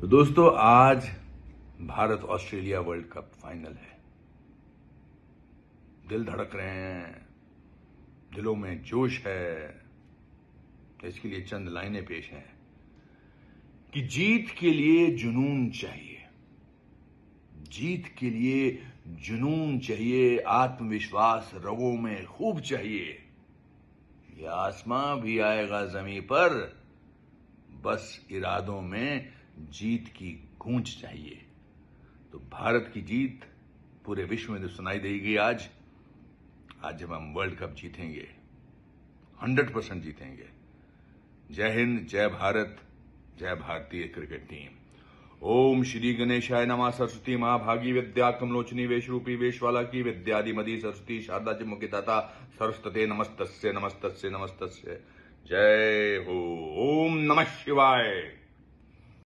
तो दोस्तों आज Bharat Australia world cup final है दिल धड़क रहे हैं दिलों में जोश है इसके लिए चंद लाइनें पेश हैं कि जीत के लिए जुनून चाहिए जीत के लिए जुनून चाहिए आत्मविश्वास रगों में खूब चाहिए यह आसमां भी आएगा जमी पर बस इरादों में जीत की गूंज चाहिए तो भारत की जीत पूरे विश्व में तो सुनाई देगी आज आज जब हम वर्ल्ड कप जीतेंगे हंड्रेड परसेंट जीतेंगे जय हिंद जय भारत जय भारतीय क्रिकेट टीम ओम श्री गणेशाय नमा सरस्वती महाभागी विद्या कमलोचनी वेश रूपी वेशवाला की विद्यादि मदी सरस्वती शारदा जी मुखिदाता सरस्वते नमस्तस्य नमस्तस्य नमस्तस्य जय हो ओम नमः शिवाय